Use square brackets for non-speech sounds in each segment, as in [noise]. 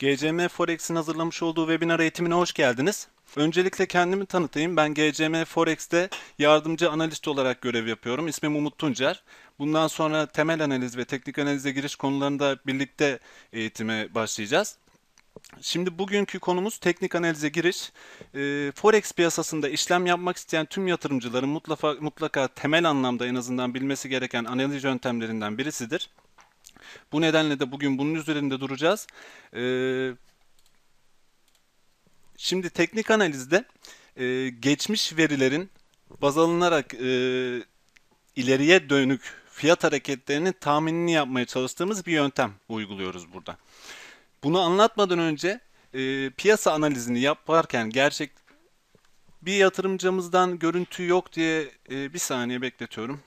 GCM Forex'in hazırlamış olduğu webinar eğitimine hoş geldiniz. Öncelikle kendimi tanıtayım. Ben GCM Forex'te yardımcı analist olarak görev yapıyorum. İsmim Umut Tuncer. Bundan sonra temel analiz ve teknik analize giriş konularında birlikte eğitime başlayacağız. Şimdi bugünkü konumuz teknik analize giriş. E, Forex piyasasında işlem yapmak isteyen tüm yatırımcıların mutlaka, mutlaka temel anlamda en azından bilmesi gereken analiz yöntemlerinden birisidir. Bu nedenle de bugün bunun üzerinde duracağız. Ee, şimdi teknik analizde e, geçmiş verilerin baz alınarak e, ileriye dönük fiyat hareketlerinin tahminini yapmaya çalıştığımız bir yöntem uyguluyoruz burada. Bunu anlatmadan önce e, piyasa analizini yaparken gerçek bir yatırımcımızdan görüntü yok diye e, bir saniye bekletiyorum.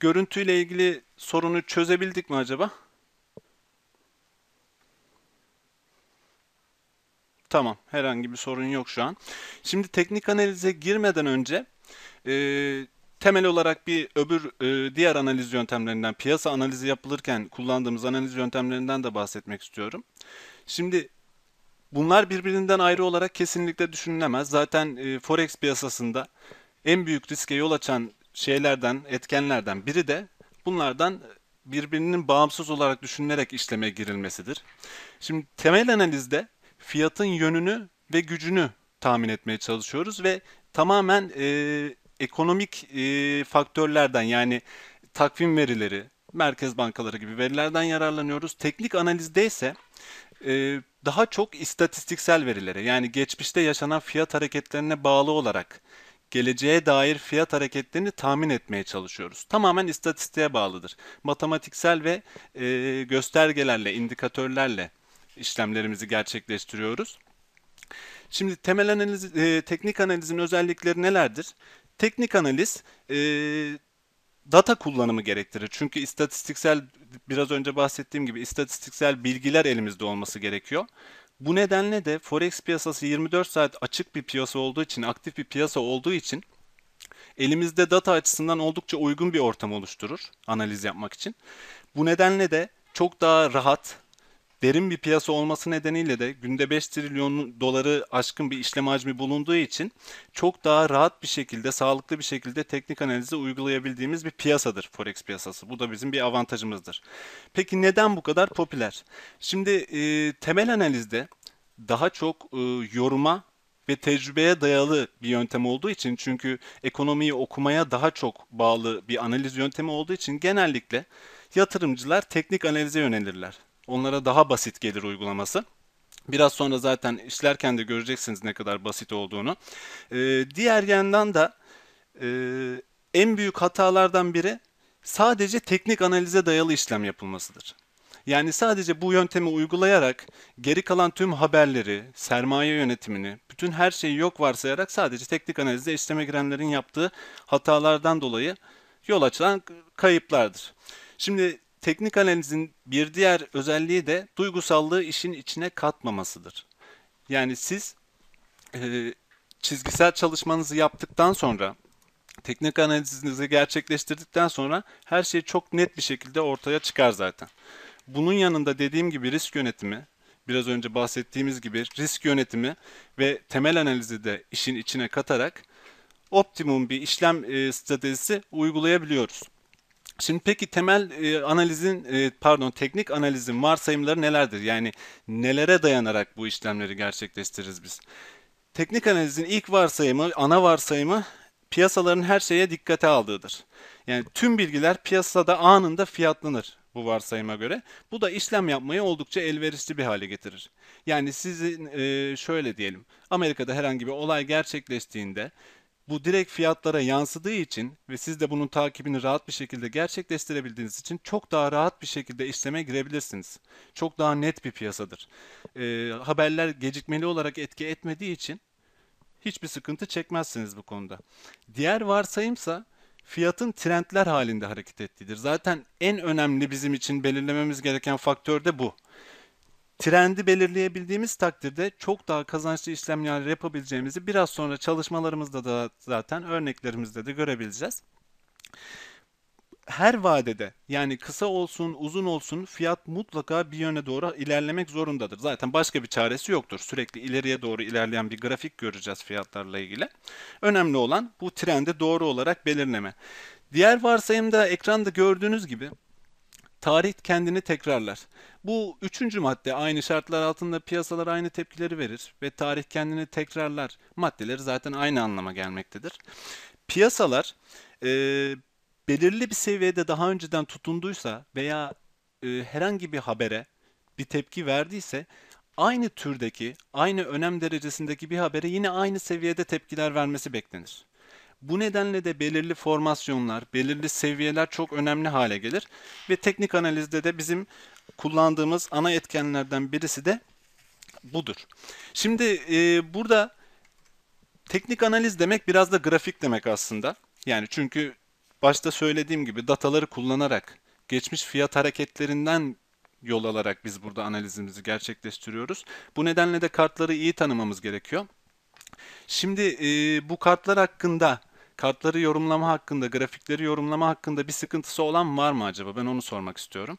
Görüntüyle ilgili sorunu çözebildik mi acaba? Tamam, herhangi bir sorun yok şu an. Şimdi teknik analize girmeden önce e, temel olarak bir öbür e, diğer analiz yöntemlerinden, piyasa analizi yapılırken kullandığımız analiz yöntemlerinden de bahsetmek istiyorum. Şimdi bunlar birbirinden ayrı olarak kesinlikle düşünülemez. Zaten e, forex piyasasında en büyük riske yol açan şeylerden, etkenlerden biri de bunlardan birbirinin bağımsız olarak düşünülerek işleme girilmesidir. Şimdi temel analizde fiyatın yönünü ve gücünü tahmin etmeye çalışıyoruz ve tamamen e, ekonomik e, faktörlerden yani takvim verileri, merkez bankaları gibi verilerden yararlanıyoruz. Teknik analizde ise e, daha çok istatistiksel verilere yani geçmişte yaşanan fiyat hareketlerine bağlı olarak geleceğe dair fiyat hareketlerini tahmin etmeye çalışıyoruz. Tamamen istatistiğe bağlıdır. Matematiksel ve e, göstergelerle, indikatörlerle işlemlerimizi gerçekleştiriyoruz. Şimdi temel analiz, e, teknik analizin özellikleri nelerdir? Teknik analiz e, data kullanımı gerektirir. Çünkü istatistiksel biraz önce bahsettiğim gibi istatistiksel bilgiler elimizde olması gerekiyor. Bu nedenle de forex piyasası 24 saat açık bir piyasa olduğu için, aktif bir piyasa olduğu için elimizde data açısından oldukça uygun bir ortam oluşturur analiz yapmak için. Bu nedenle de çok daha rahat, Derin bir piyasa olması nedeniyle de günde 5 trilyon doları aşkın bir işlem hacmi bulunduğu için çok daha rahat bir şekilde, sağlıklı bir şekilde teknik analizi uygulayabildiğimiz bir piyasadır Forex piyasası. Bu da bizim bir avantajımızdır. Peki neden bu kadar popüler? Şimdi e, temel analizde daha çok e, yoruma ve tecrübeye dayalı bir yöntem olduğu için çünkü ekonomiyi okumaya daha çok bağlı bir analiz yöntemi olduğu için genellikle yatırımcılar teknik analize yönelirler onlara daha basit gelir uygulaması. Biraz sonra zaten işlerken de göreceksiniz ne kadar basit olduğunu. Ee, diğer yandan da e, en büyük hatalardan biri sadece teknik analize dayalı işlem yapılmasıdır. Yani sadece bu yöntemi uygulayarak geri kalan tüm haberleri, sermaye yönetimini, bütün her şeyi yok varsayarak sadece teknik analizde işleme girenlerin yaptığı hatalardan dolayı yol açılan kayıplardır. Şimdi Teknik analizin bir diğer özelliği de duygusallığı işin içine katmamasıdır. Yani siz e, çizgisel çalışmanızı yaptıktan sonra, teknik analizinizi gerçekleştirdikten sonra her şey çok net bir şekilde ortaya çıkar zaten. Bunun yanında dediğim gibi risk yönetimi, biraz önce bahsettiğimiz gibi risk yönetimi ve temel analizi de işin içine katarak optimum bir işlem e, stratejisi uygulayabiliyoruz. Şimdi peki temel e, analizin e, pardon teknik analizin varsayımları nelerdir? Yani nelere dayanarak bu işlemleri gerçekleştiririz biz? Teknik analizin ilk varsayımı, ana varsayımı piyasaların her şeye dikkate aldığıdır. Yani tüm bilgiler piyasada anında fiyatlanır bu varsayıma göre. Bu da işlem yapmayı oldukça elverişli bir hale getirir. Yani sizin e, şöyle diyelim, Amerika'da herhangi bir olay gerçekleştiğinde bu direkt fiyatlara yansıdığı için ve siz de bunun takibini rahat bir şekilde gerçekleştirebildiğiniz için çok daha rahat bir şekilde işleme girebilirsiniz. Çok daha net bir piyasadır. E, haberler gecikmeli olarak etki etmediği için hiçbir sıkıntı çekmezsiniz bu konuda. Diğer varsayımsa fiyatın trendler halinde hareket ettiğidir. Zaten en önemli bizim için belirlememiz gereken faktör de bu. Trendi belirleyebildiğimiz takdirde çok daha kazançlı işlemler yapabileceğimizi biraz sonra çalışmalarımızda da zaten örneklerimizde de görebileceğiz. Her vadede yani kısa olsun uzun olsun fiyat mutlaka bir yöne doğru ilerlemek zorundadır. Zaten başka bir çaresi yoktur. Sürekli ileriye doğru ilerleyen bir grafik göreceğiz fiyatlarla ilgili. Önemli olan bu trendi doğru olarak belirleme. Diğer varsayımda ekranda gördüğünüz gibi tarih kendini tekrarlar. Bu üçüncü madde aynı şartlar altında piyasalar aynı tepkileri verir ve tarih kendini tekrarlar maddeleri zaten aynı anlama gelmektedir. Piyasalar e, belirli bir seviyede daha önceden tutunduysa veya e, herhangi bir habere bir tepki verdiyse aynı türdeki, aynı önem derecesindeki bir habere yine aynı seviyede tepkiler vermesi beklenir. Bu nedenle de belirli formasyonlar, belirli seviyeler çok önemli hale gelir ve teknik analizde de bizim kullandığımız ana etkenlerden birisi de budur. Şimdi e, burada teknik analiz demek biraz da grafik demek aslında. Yani çünkü başta söylediğim gibi dataları kullanarak geçmiş fiyat hareketlerinden yol alarak biz burada analizimizi gerçekleştiriyoruz. Bu nedenle de kartları iyi tanımamız gerekiyor. Şimdi e, bu kartlar hakkında Kartları yorumlama hakkında, grafikleri yorumlama hakkında bir sıkıntısı olan var mı acaba? Ben onu sormak istiyorum.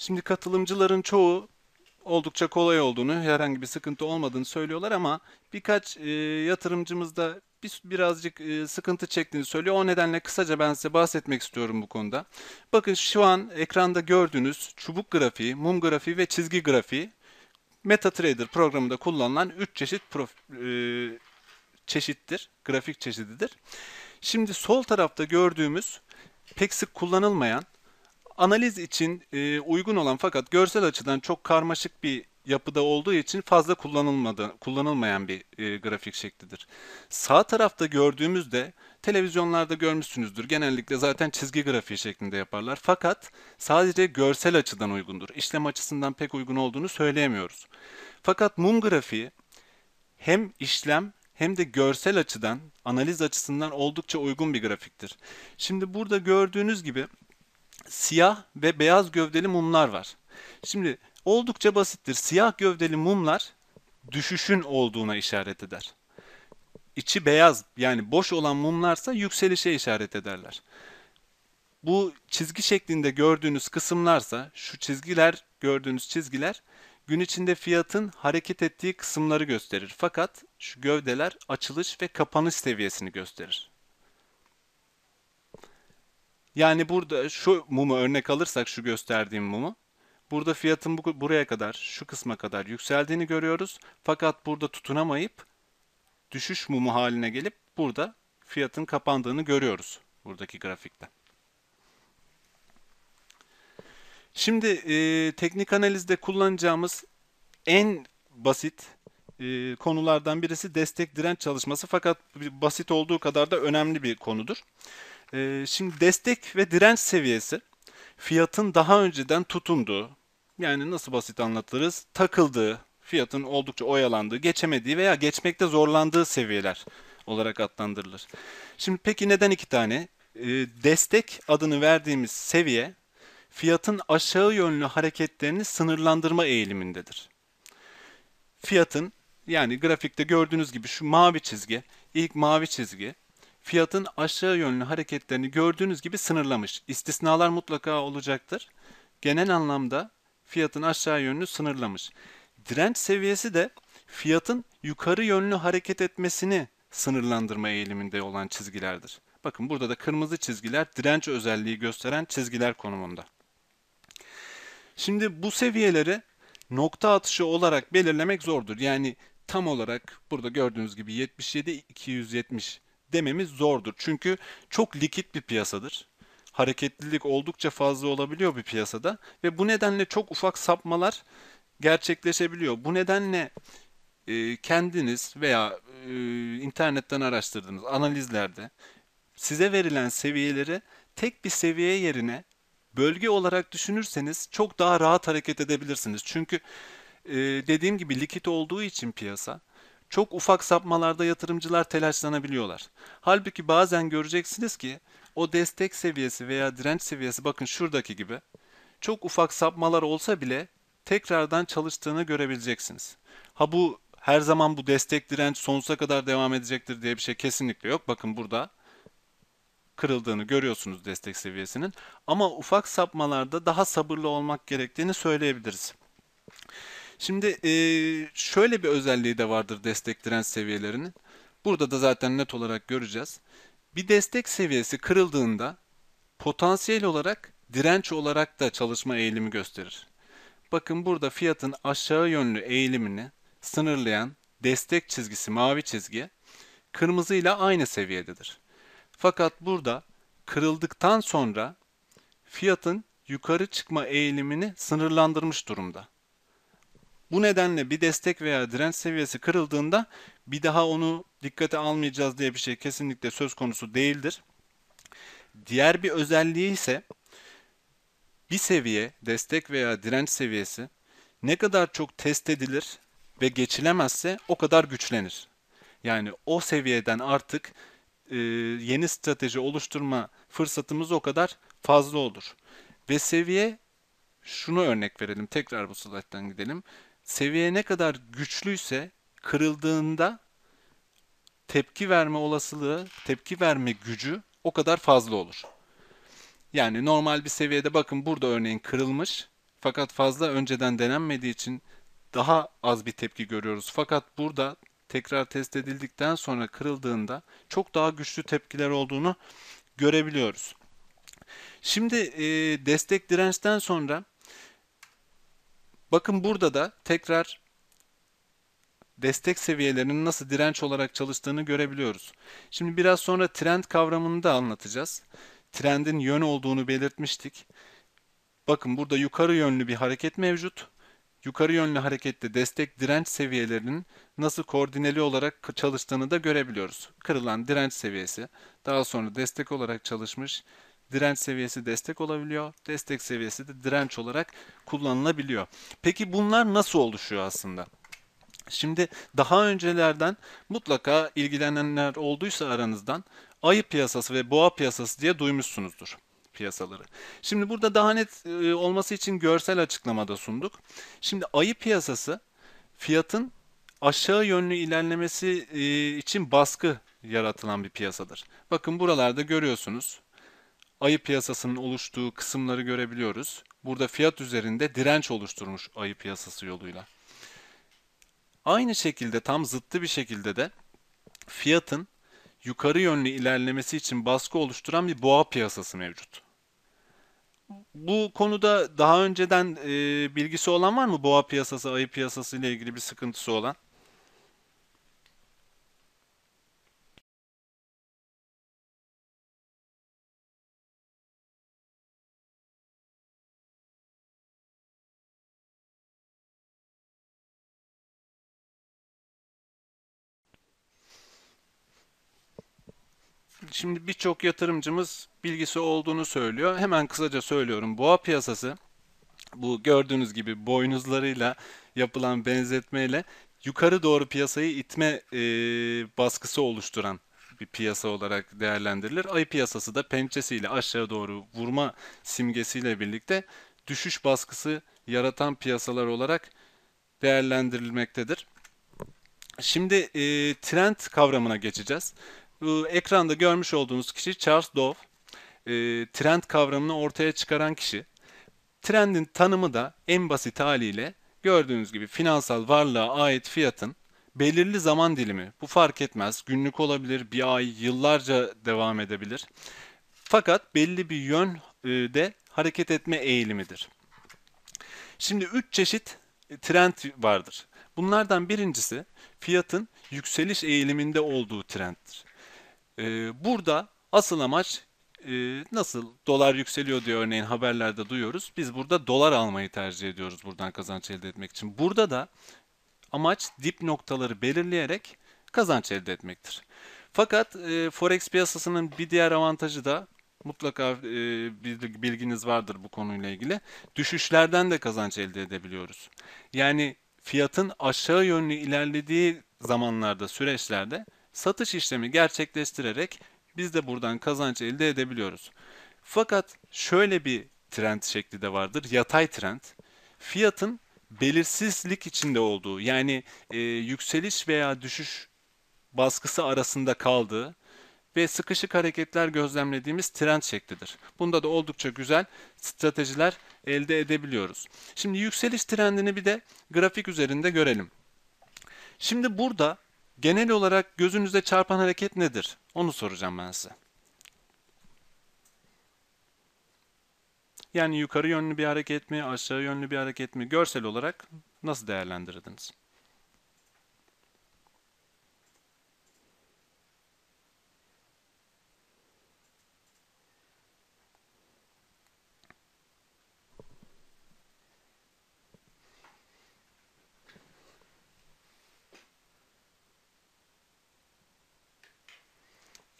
Şimdi katılımcıların çoğu oldukça kolay olduğunu, herhangi bir sıkıntı olmadığını söylüyorlar ama birkaç e, yatırımcımız da bir, birazcık e, sıkıntı çektiğini söylüyor. O nedenle kısaca ben size bahsetmek istiyorum bu konuda. Bakın şu an ekranda gördüğünüz çubuk grafiği, mum grafiği ve çizgi grafiği MetaTrader programında kullanılan 3 çeşit prof, e, çeşittir, grafik çeşididir. Şimdi sol tarafta gördüğümüz pek sık kullanılmayan analiz için e, uygun olan fakat görsel açıdan çok karmaşık bir yapıda olduğu için fazla kullanılmadı, kullanılmayan bir e, grafik şeklidir. Sağ tarafta gördüğümüzde televizyonlarda görmüşsünüzdür. Genellikle zaten çizgi grafiği şeklinde yaparlar. Fakat sadece görsel açıdan uygundur. İşlem açısından pek uygun olduğunu söyleyemiyoruz. Fakat mum grafiği hem işlem hem de görsel açıdan, analiz açısından oldukça uygun bir grafiktir. Şimdi burada gördüğünüz gibi siyah ve beyaz gövdeli mumlar var. Şimdi oldukça basittir. Siyah gövdeli mumlar düşüşün olduğuna işaret eder. İçi beyaz yani boş olan mumlarsa yükselişe işaret ederler. Bu çizgi şeklinde gördüğünüz kısımlarsa şu çizgiler gördüğünüz çizgiler gün içinde fiyatın hareket ettiği kısımları gösterir. Fakat şu gövdeler açılış ve kapanış seviyesini gösterir. Yani burada şu mumu örnek alırsak şu gösterdiğim mumu. Burada fiyatın bu, buraya kadar şu kısma kadar yükseldiğini görüyoruz. Fakat burada tutunamayıp düşüş mumu haline gelip burada fiyatın kapandığını görüyoruz buradaki grafikte. Şimdi e, teknik analizde kullanacağımız en basit e, konulardan birisi destek direnç çalışması fakat basit olduğu kadar da önemli bir konudur. E, şimdi destek ve direnç seviyesi fiyatın daha önceden tutunduğu, yani nasıl basit anlatırız, takıldığı, fiyatın oldukça oyalandığı, geçemediği veya geçmekte zorlandığı seviyeler olarak adlandırılır. Şimdi peki neden iki tane? E, destek adını verdiğimiz seviye fiyatın aşağı yönlü hareketlerini sınırlandırma eğilimindedir. Fiyatın yani grafikte gördüğünüz gibi şu mavi çizgi, ilk mavi çizgi fiyatın aşağı yönlü hareketlerini gördüğünüz gibi sınırlamış. İstisnalar mutlaka olacaktır. Genel anlamda fiyatın aşağı yönlü sınırlamış. Direnç seviyesi de fiyatın yukarı yönlü hareket etmesini sınırlandırma eğiliminde olan çizgilerdir. Bakın burada da kırmızı çizgiler direnç özelliği gösteren çizgiler konumunda. Şimdi bu seviyeleri nokta atışı olarak belirlemek zordur. Yani tam olarak burada gördüğünüz gibi 77 270 dememiz zordur. Çünkü çok likit bir piyasadır. Hareketlilik oldukça fazla olabiliyor bir piyasada ve bu nedenle çok ufak sapmalar gerçekleşebiliyor. Bu nedenle e, kendiniz veya e, internetten araştırdığınız analizlerde size verilen seviyeleri tek bir seviye yerine bölge olarak düşünürseniz çok daha rahat hareket edebilirsiniz. Çünkü e, dediğim gibi likit olduğu için piyasa çok ufak sapmalarda yatırımcılar telaşlanabiliyorlar. Halbuki bazen göreceksiniz ki o destek seviyesi veya direnç seviyesi bakın şuradaki gibi çok ufak sapmalar olsa bile tekrardan çalıştığını görebileceksiniz. Ha bu her zaman bu destek direnç sonsuza kadar devam edecektir diye bir şey kesinlikle yok. Bakın burada kırıldığını görüyorsunuz destek seviyesinin ama ufak sapmalarda daha sabırlı olmak gerektiğini söyleyebiliriz. Şimdi e, şöyle bir özelliği de vardır destek seviyelerinin. Burada da zaten net olarak göreceğiz. Bir destek seviyesi kırıldığında potansiyel olarak direnç olarak da çalışma eğilimi gösterir. Bakın burada fiyatın aşağı yönlü eğilimini sınırlayan destek çizgisi mavi çizgi kırmızı ile aynı seviyededir. Fakat burada kırıldıktan sonra fiyatın yukarı çıkma eğilimini sınırlandırmış durumda. Bu nedenle bir destek veya direnç seviyesi kırıldığında bir daha onu dikkate almayacağız diye bir şey kesinlikle söz konusu değildir. Diğer bir özelliği ise bir seviye, destek veya direnç seviyesi ne kadar çok test edilir ve geçilemezse o kadar güçlenir. Yani o seviyeden artık e, yeni strateji oluşturma fırsatımız o kadar fazla olur. Ve seviye şunu örnek verelim. Tekrar bu slayttan gidelim seviye ne kadar güçlüyse kırıldığında tepki verme olasılığı, tepki verme gücü o kadar fazla olur. Yani normal bir seviyede bakın burada örneğin kırılmış fakat fazla önceden denenmediği için daha az bir tepki görüyoruz. Fakat burada tekrar test edildikten sonra kırıldığında çok daha güçlü tepkiler olduğunu görebiliyoruz. Şimdi e, destek dirençten sonra Bakın burada da tekrar destek seviyelerinin nasıl direnç olarak çalıştığını görebiliyoruz. Şimdi biraz sonra trend kavramını da anlatacağız. Trendin yön olduğunu belirtmiştik. Bakın burada yukarı yönlü bir hareket mevcut. Yukarı yönlü harekette destek direnç seviyelerinin nasıl koordineli olarak çalıştığını da görebiliyoruz. Kırılan direnç seviyesi daha sonra destek olarak çalışmış direnç seviyesi destek olabiliyor. Destek seviyesi de direnç olarak kullanılabiliyor. Peki bunlar nasıl oluşuyor aslında? Şimdi daha öncelerden mutlaka ilgilenenler olduysa aranızdan ayı piyasası ve boğa piyasası diye duymuşsunuzdur piyasaları. Şimdi burada daha net e, olması için görsel açıklamada sunduk. Şimdi ayı piyasası fiyatın aşağı yönlü ilerlemesi e, için baskı yaratılan bir piyasadır. Bakın buralarda görüyorsunuz ayı piyasasının oluştuğu kısımları görebiliyoruz. Burada fiyat üzerinde direnç oluşturmuş ayı piyasası yoluyla. Aynı şekilde tam zıttı bir şekilde de fiyatın yukarı yönlü ilerlemesi için baskı oluşturan bir boğa piyasası mevcut. Bu konuda daha önceden e, bilgisi olan var mı boğa piyasası, ayı piyasası ile ilgili bir sıkıntısı olan? Şimdi birçok yatırımcımız bilgisi olduğunu söylüyor. Hemen kısaca söylüyorum. Boğa piyasası bu gördüğünüz gibi boynuzlarıyla yapılan benzetmeyle yukarı doğru piyasayı itme e, baskısı oluşturan bir piyasa olarak değerlendirilir. Ayı piyasası da pençesiyle aşağı doğru vurma simgesiyle birlikte düşüş baskısı yaratan piyasalar olarak değerlendirilmektedir. Şimdi e, trend kavramına geçeceğiz bu ekranda görmüş olduğunuz kişi Charles Dove. E, trend kavramını ortaya çıkaran kişi. Trendin tanımı da en basit haliyle gördüğünüz gibi finansal varlığa ait fiyatın belirli zaman dilimi, bu fark etmez, günlük olabilir, bir ay, yıllarca devam edebilir. Fakat belli bir yönde e, hareket etme eğilimidir. Şimdi üç çeşit e, trend vardır. Bunlardan birincisi fiyatın yükseliş eğiliminde olduğu trenddir. E, burada asıl amaç e, nasıl dolar yükseliyor diye örneğin haberlerde duyuyoruz. Biz burada dolar almayı tercih ediyoruz buradan kazanç elde etmek için. Burada da amaç dip noktaları belirleyerek kazanç elde etmektir. Fakat e, forex piyasasının bir diğer avantajı da mutlaka e, bilginiz vardır bu konuyla ilgili. Düşüşlerden de kazanç elde edebiliyoruz. Yani fiyatın aşağı yönlü ilerlediği zamanlarda, süreçlerde satış işlemi gerçekleştirerek biz de buradan kazanç elde edebiliyoruz. Fakat şöyle bir trend şekli de vardır. Yatay trend. Fiyatın belirsizlik içinde olduğu yani e, yükseliş veya düşüş baskısı arasında kaldığı ve sıkışık hareketler gözlemlediğimiz trend şeklidir. Bunda da oldukça güzel stratejiler elde edebiliyoruz. Şimdi yükseliş trendini bir de grafik üzerinde görelim. Şimdi burada Genel olarak gözünüze çarpan hareket nedir? Onu soracağım ben size. Yani yukarı yönlü bir hareket mi, aşağı yönlü bir hareket mi? Görsel olarak nasıl değerlendirdiniz?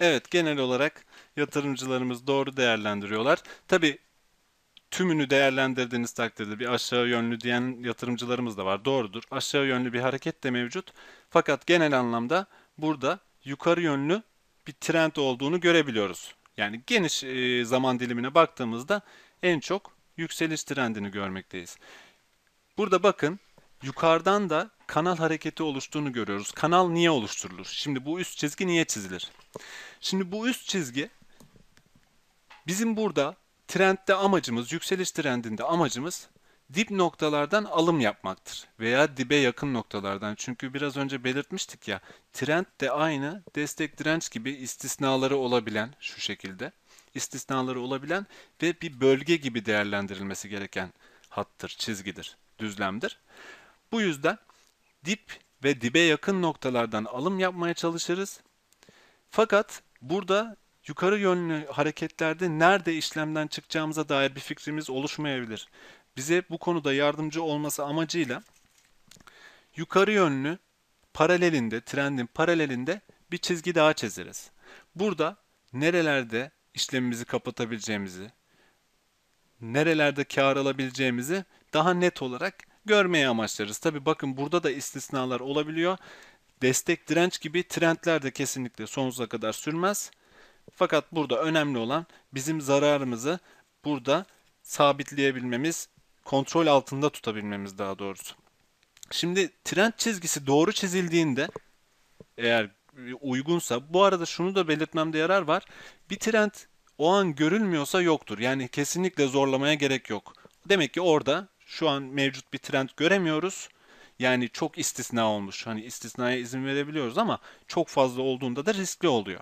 Evet genel olarak yatırımcılarımız doğru değerlendiriyorlar. Tabi tümünü değerlendirdiğiniz takdirde bir aşağı yönlü diyen yatırımcılarımız da var. Doğrudur. Aşağı yönlü bir hareket de mevcut. Fakat genel anlamda burada yukarı yönlü bir trend olduğunu görebiliyoruz. Yani geniş e, zaman dilimine baktığımızda en çok yükseliş trendini görmekteyiz. Burada bakın yukarıdan da kanal hareketi oluştuğunu görüyoruz. Kanal niye oluşturulur? Şimdi bu üst çizgi niye çizilir? Şimdi bu üst çizgi bizim burada trendde amacımız, yükseliş trendinde amacımız dip noktalardan alım yapmaktır veya dibe yakın noktalardan. Çünkü biraz önce belirtmiştik ya trend de aynı destek direnç gibi istisnaları olabilen şu şekilde istisnaları olabilen ve bir bölge gibi değerlendirilmesi gereken hattır, çizgidir, düzlemdir. Bu yüzden dip ve dibe yakın noktalardan alım yapmaya çalışırız. Fakat burada yukarı yönlü hareketlerde nerede işlemden çıkacağımıza dair bir fikrimiz oluşmayabilir. Bize bu konuda yardımcı olması amacıyla yukarı yönlü paralelinde, trendin paralelinde bir çizgi daha çizeriz. Burada nerelerde işlemimizi kapatabileceğimizi, nerelerde kar alabileceğimizi daha net olarak Görmeye amaçlarız. Tabi bakın burada da istisnalar olabiliyor. Destek direnç gibi trendler de kesinlikle sonsuza kadar sürmez. Fakat burada önemli olan bizim zararımızı burada sabitleyebilmemiz, kontrol altında tutabilmemiz daha doğrusu. Şimdi trend çizgisi doğru çizildiğinde eğer e, uygunsa bu arada şunu da belirtmemde yarar var. Bir trend o an görülmüyorsa yoktur. Yani kesinlikle zorlamaya gerek yok. Demek ki orada şu an mevcut bir trend göremiyoruz. Yani çok istisna olmuş. Hani istisnaya izin verebiliyoruz ama çok fazla olduğunda da riskli oluyor.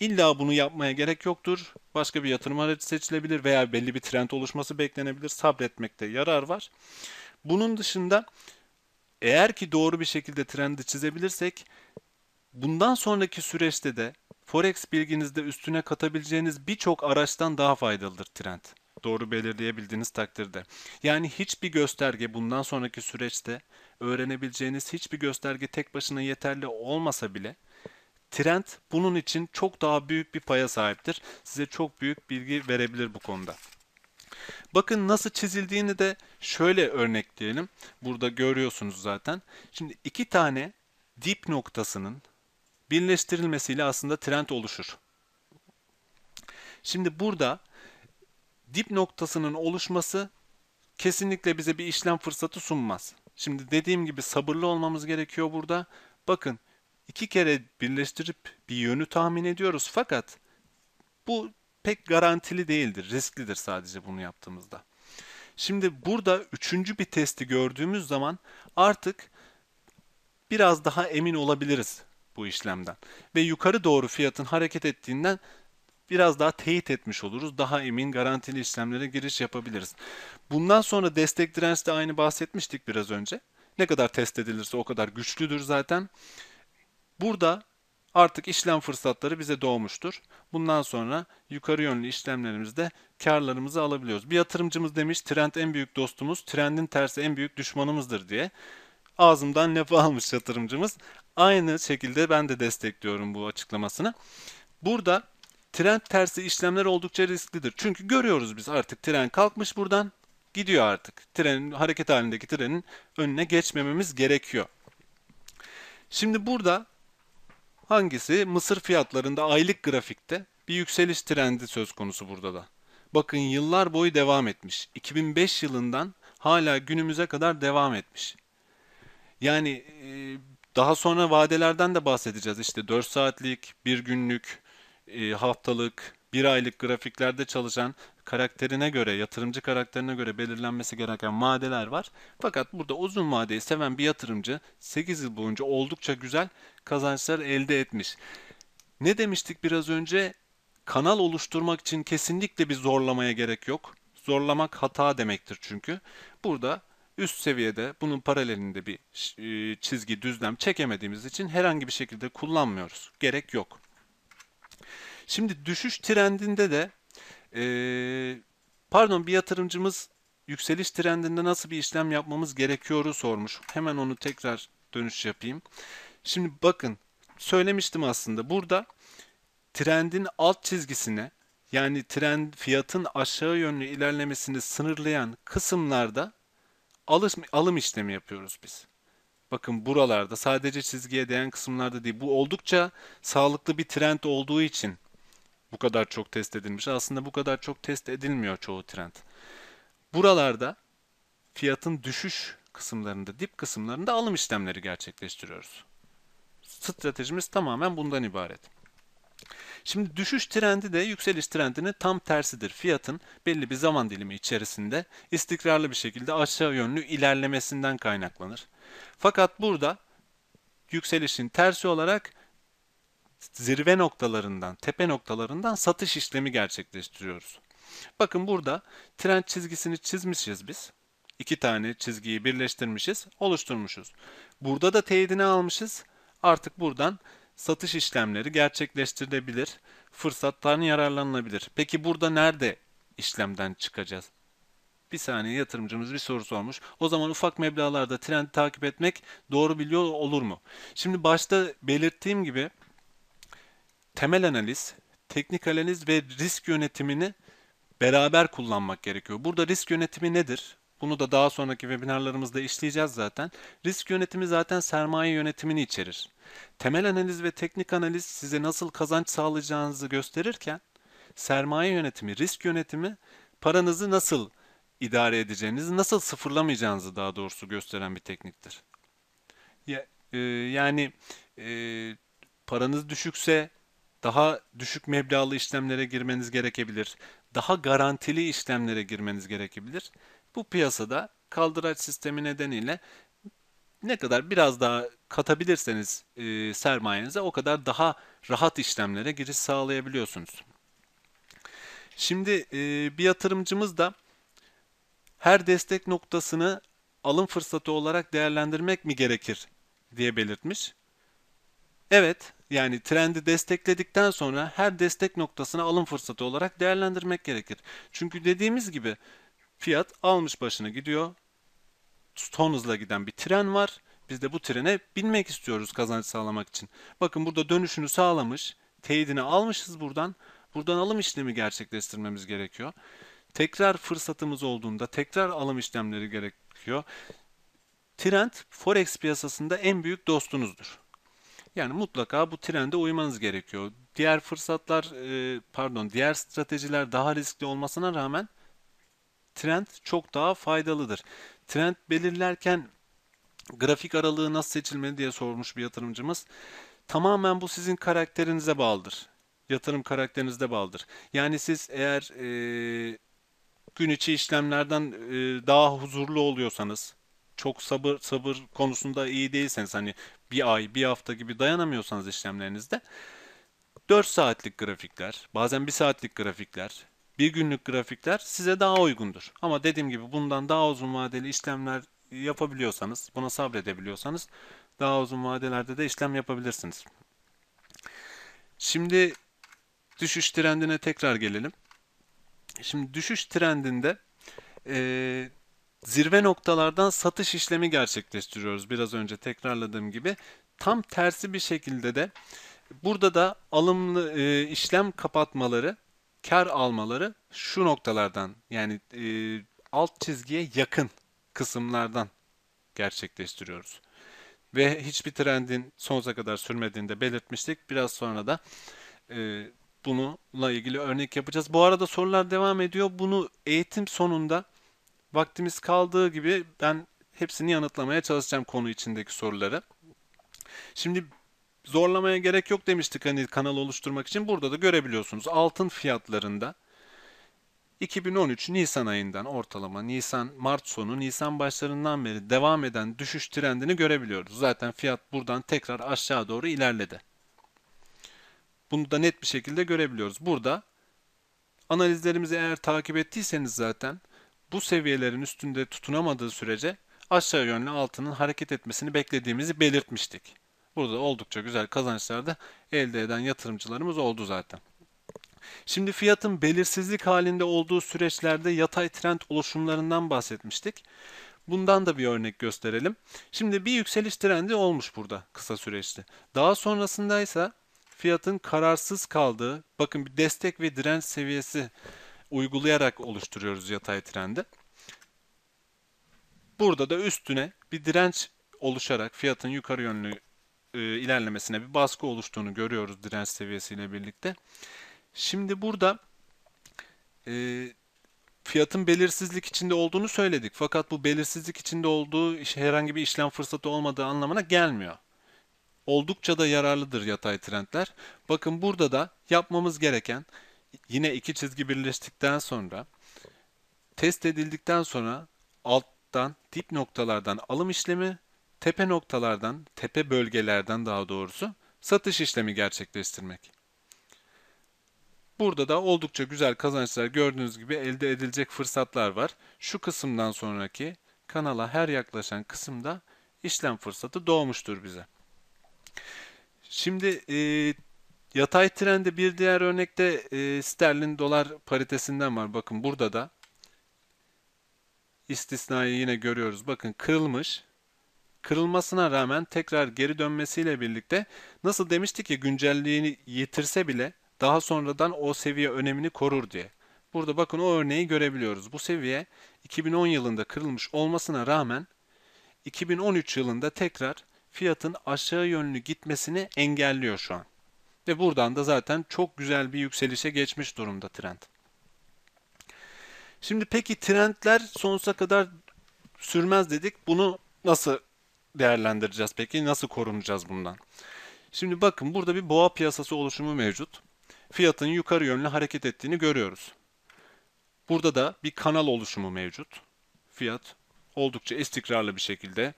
İlla bunu yapmaya gerek yoktur. Başka bir yatırım aracı seçilebilir veya belli bir trend oluşması beklenebilir. Sabretmekte yarar var. Bunun dışında eğer ki doğru bir şekilde trendi çizebilirsek bundan sonraki süreçte de Forex bilginizde üstüne katabileceğiniz birçok araçtan daha faydalıdır trend doğru belirleyebildiğiniz takdirde. Yani hiçbir gösterge bundan sonraki süreçte öğrenebileceğiniz hiçbir gösterge tek başına yeterli olmasa bile trend bunun için çok daha büyük bir paya sahiptir. Size çok büyük bilgi verebilir bu konuda. Bakın nasıl çizildiğini de şöyle örnekleyelim. Burada görüyorsunuz zaten. Şimdi iki tane dip noktasının birleştirilmesiyle aslında trend oluşur. Şimdi burada dip noktasının oluşması kesinlikle bize bir işlem fırsatı sunmaz. Şimdi dediğim gibi sabırlı olmamız gerekiyor burada. Bakın iki kere birleştirip bir yönü tahmin ediyoruz fakat bu pek garantili değildir. Risklidir sadece bunu yaptığımızda. Şimdi burada üçüncü bir testi gördüğümüz zaman artık biraz daha emin olabiliriz bu işlemden. Ve yukarı doğru fiyatın hareket ettiğinden biraz daha teyit etmiş oluruz. Daha emin garantili işlemlere giriş yapabiliriz. Bundan sonra destek direnç de aynı bahsetmiştik biraz önce. Ne kadar test edilirse o kadar güçlüdür zaten. Burada artık işlem fırsatları bize doğmuştur. Bundan sonra yukarı yönlü işlemlerimizde karlarımızı alabiliyoruz. Bir yatırımcımız demiş trend en büyük dostumuz, trendin tersi en büyük düşmanımızdır diye. Ağzımdan lafı [laughs] almış yatırımcımız. Aynı şekilde ben de destekliyorum bu açıklamasını. Burada Trend tersi işlemler oldukça risklidir. Çünkü görüyoruz biz artık tren kalkmış buradan gidiyor artık. Trenin hareket halindeki trenin önüne geçmememiz gerekiyor. Şimdi burada hangisi? Mısır fiyatlarında aylık grafikte bir yükseliş trendi söz konusu burada da. Bakın yıllar boyu devam etmiş. 2005 yılından hala günümüze kadar devam etmiş. Yani daha sonra vadelerden de bahsedeceğiz. İşte 4 saatlik, 1 günlük, e, haftalık, bir aylık grafiklerde çalışan karakterine göre, yatırımcı karakterine göre belirlenmesi gereken madeler var. Fakat burada uzun vadeyi seven bir yatırımcı 8 yıl boyunca oldukça güzel kazançlar elde etmiş. Ne demiştik biraz önce? Kanal oluşturmak için kesinlikle bir zorlamaya gerek yok. Zorlamak hata demektir çünkü. Burada üst seviyede bunun paralelinde bir e, çizgi düzlem çekemediğimiz için herhangi bir şekilde kullanmıyoruz. Gerek yok. Şimdi düşüş trendinde de e, pardon bir yatırımcımız yükseliş trendinde nasıl bir işlem yapmamız gerekiyoru sormuş. Hemen onu tekrar dönüş yapayım. Şimdi bakın söylemiştim aslında burada trendin alt çizgisine yani trend fiyatın aşağı yönlü ilerlemesini sınırlayan kısımlarda alış, alım işlemi yapıyoruz biz. Bakın buralarda sadece çizgiye değen kısımlarda değil. Bu oldukça sağlıklı bir trend olduğu için bu kadar çok test edilmiş. Aslında bu kadar çok test edilmiyor çoğu trend. Buralarda fiyatın düşüş kısımlarında, dip kısımlarında alım işlemleri gerçekleştiriyoruz. Stratejimiz tamamen bundan ibaret. Şimdi düşüş trendi de yükseliş trendinin tam tersidir. Fiyatın belli bir zaman dilimi içerisinde istikrarlı bir şekilde aşağı yönlü ilerlemesinden kaynaklanır. Fakat burada yükselişin tersi olarak zirve noktalarından, tepe noktalarından satış işlemi gerçekleştiriyoruz. Bakın burada trend çizgisini çizmişiz biz. İki tane çizgiyi birleştirmişiz, oluşturmuşuz. Burada da teyidini almışız. Artık buradan satış işlemleri gerçekleştirilebilir, fırsattan yararlanılabilir. Peki burada nerede işlemden çıkacağız? Bir saniye yatırımcımız bir soru sormuş. O zaman ufak meblağlarda trendi takip etmek doğru biliyor olur mu? Şimdi başta belirttiğim gibi temel analiz, teknik analiz ve risk yönetimini beraber kullanmak gerekiyor. Burada risk yönetimi nedir? Bunu da daha sonraki webinarlarımızda işleyeceğiz zaten. Risk yönetimi zaten sermaye yönetimini içerir. Temel analiz ve teknik analiz size nasıl kazanç sağlayacağınızı gösterirken sermaye yönetimi, risk yönetimi paranızı nasıl idare edeceğinizi, nasıl sıfırlamayacağınızı daha doğrusu gösteren bir tekniktir. Ya, e, yani e, paranız düşükse daha düşük meblağlı işlemlere girmeniz gerekebilir. Daha garantili işlemlere girmeniz gerekebilir. Bu piyasada kaldıraç sistemi nedeniyle ne kadar biraz daha katabilirseniz e, sermayenize o kadar daha rahat işlemlere giriş sağlayabiliyorsunuz. Şimdi e, bir yatırımcımız da her destek noktasını alım fırsatı olarak değerlendirmek mi gerekir diye belirtmiş. Evet, yani trendi destekledikten sonra her destek noktasını alım fırsatı olarak değerlendirmek gerekir. Çünkü dediğimiz gibi fiyat almış başını gidiyor. ton hızla giden bir tren var. Biz de bu trene binmek istiyoruz kazanç sağlamak için. Bakın burada dönüşünü sağlamış. Teyidini almışız buradan. Buradan alım işlemi gerçekleştirmemiz gerekiyor. Tekrar fırsatımız olduğunda tekrar alım işlemleri gerekiyor. Trend forex piyasasında en büyük dostunuzdur. Yani mutlaka bu trende uymanız gerekiyor. Diğer fırsatlar, e, pardon, diğer stratejiler daha riskli olmasına rağmen trend çok daha faydalıdır. Trend belirlerken grafik aralığı nasıl seçilmeli diye sormuş bir yatırımcımız. Tamamen bu sizin karakterinize bağlıdır. Yatırım karakterinizde bağlıdır. Yani siz eğer e, gün içi işlemlerden e, daha huzurlu oluyorsanız, çok sabır sabır konusunda iyi değilseniz hani bir ay bir hafta gibi dayanamıyorsanız işlemlerinizde 4 saatlik grafikler bazen 1 saatlik grafikler bir günlük grafikler size daha uygundur. Ama dediğim gibi bundan daha uzun vadeli işlemler yapabiliyorsanız buna sabredebiliyorsanız daha uzun vadelerde de işlem yapabilirsiniz. Şimdi düşüş trendine tekrar gelelim. Şimdi düşüş trendinde e, zirve noktalardan satış işlemi gerçekleştiriyoruz. Biraz önce tekrarladığım gibi tam tersi bir şekilde de burada da alımlı e, işlem kapatmaları, kar almaları şu noktalardan yani e, alt çizgiye yakın kısımlardan gerçekleştiriyoruz. Ve hiçbir trendin sonsuza kadar sürmediğini de belirtmiştik. Biraz sonra da e, bununla ilgili örnek yapacağız. Bu arada sorular devam ediyor. Bunu eğitim sonunda Vaktimiz kaldığı gibi ben hepsini yanıtlamaya çalışacağım konu içindeki soruları. Şimdi zorlamaya gerek yok demiştik hani kanal oluşturmak için. Burada da görebiliyorsunuz altın fiyatlarında 2013 Nisan ayından ortalama Nisan Mart sonu Nisan başlarından beri devam eden düşüş trendini görebiliyoruz. Zaten fiyat buradan tekrar aşağı doğru ilerledi. Bunu da net bir şekilde görebiliyoruz. Burada analizlerimizi eğer takip ettiyseniz zaten bu seviyelerin üstünde tutunamadığı sürece aşağı yönlü altının hareket etmesini beklediğimizi belirtmiştik. Burada oldukça güzel kazançlar da elde eden yatırımcılarımız oldu zaten. Şimdi fiyatın belirsizlik halinde olduğu süreçlerde yatay trend oluşumlarından bahsetmiştik. Bundan da bir örnek gösterelim. Şimdi bir yükseliş trendi olmuş burada kısa süreçte. Daha sonrasında ise fiyatın kararsız kaldığı, bakın bir destek ve direnç seviyesi uygulayarak oluşturuyoruz yatay trendi. Burada da üstüne bir direnç oluşarak fiyatın yukarı yönlü e, ilerlemesine bir baskı oluştuğunu görüyoruz direnç seviyesiyle birlikte. Şimdi burada e, fiyatın belirsizlik içinde olduğunu söyledik. Fakat bu belirsizlik içinde olduğu herhangi bir işlem fırsatı olmadığı anlamına gelmiyor. Oldukça da yararlıdır yatay trendler. Bakın burada da yapmamız gereken yine iki çizgi birleştikten sonra test edildikten sonra alttan dip noktalardan alım işlemi, tepe noktalardan, tepe bölgelerden daha doğrusu satış işlemi gerçekleştirmek. Burada da oldukça güzel kazançlar gördüğünüz gibi elde edilecek fırsatlar var. Şu kısımdan sonraki kanala her yaklaşan kısımda işlem fırsatı doğmuştur bize. Şimdi e, Yatay trende bir diğer örnekte e, sterlin dolar paritesinden var. Bakın burada da istisnayı yine görüyoruz. Bakın kırılmış. Kırılmasına rağmen tekrar geri dönmesiyle birlikte nasıl demiştik ki güncelliğini yitirse bile daha sonradan o seviye önemini korur diye. Burada bakın o örneği görebiliyoruz. Bu seviye 2010 yılında kırılmış olmasına rağmen 2013 yılında tekrar fiyatın aşağı yönlü gitmesini engelliyor şu an. Ve buradan da zaten çok güzel bir yükselişe geçmiş durumda trend. Şimdi peki trendler sonsuza kadar sürmez dedik. Bunu nasıl değerlendireceğiz peki? Nasıl korunacağız bundan? Şimdi bakın burada bir boğa piyasası oluşumu mevcut. Fiyatın yukarı yönlü hareket ettiğini görüyoruz. Burada da bir kanal oluşumu mevcut. Fiyat oldukça istikrarlı bir şekilde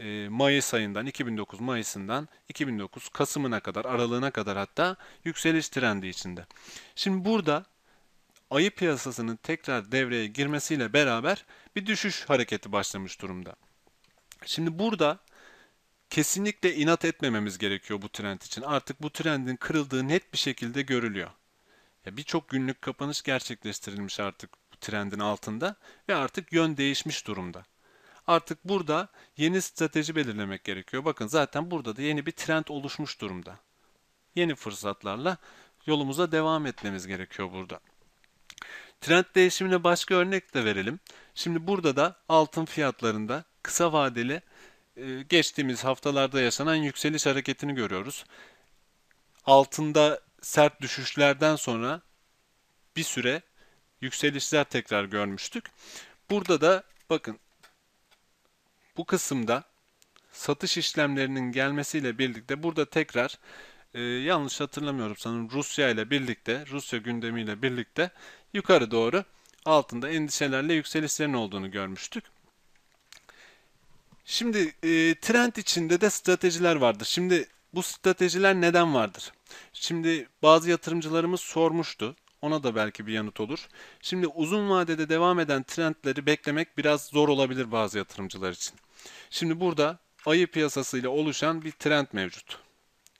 e, Mayıs ayından 2009 Mayıs'ından 2009 Kasım'ına kadar aralığına kadar hatta yükseliş trendi içinde. Şimdi burada ayı piyasasının tekrar devreye girmesiyle beraber bir düşüş hareketi başlamış durumda. Şimdi burada kesinlikle inat etmememiz gerekiyor bu trend için. Artık bu trendin kırıldığı net bir şekilde görülüyor. Birçok günlük kapanış gerçekleştirilmiş artık bu trendin altında ve artık yön değişmiş durumda. Artık burada yeni strateji belirlemek gerekiyor. Bakın zaten burada da yeni bir trend oluşmuş durumda. Yeni fırsatlarla yolumuza devam etmemiz gerekiyor burada. Trend değişimine başka örnek de verelim. Şimdi burada da altın fiyatlarında kısa vadeli e, geçtiğimiz haftalarda yaşanan yükseliş hareketini görüyoruz. Altında sert düşüşlerden sonra bir süre yükselişler tekrar görmüştük. Burada da bakın bu kısımda satış işlemlerinin gelmesiyle birlikte burada tekrar e, yanlış hatırlamıyorum sanırım Rusya ile birlikte Rusya gündemiyle birlikte yukarı doğru altında endişelerle yükselişlerin olduğunu görmüştük. Şimdi e, trend içinde de stratejiler vardır. Şimdi bu stratejiler neden vardır? Şimdi bazı yatırımcılarımız sormuştu. Ona da belki bir yanıt olur. Şimdi uzun vadede devam eden trendleri beklemek biraz zor olabilir bazı yatırımcılar için. Şimdi burada ayı piyasasıyla oluşan bir trend mevcut.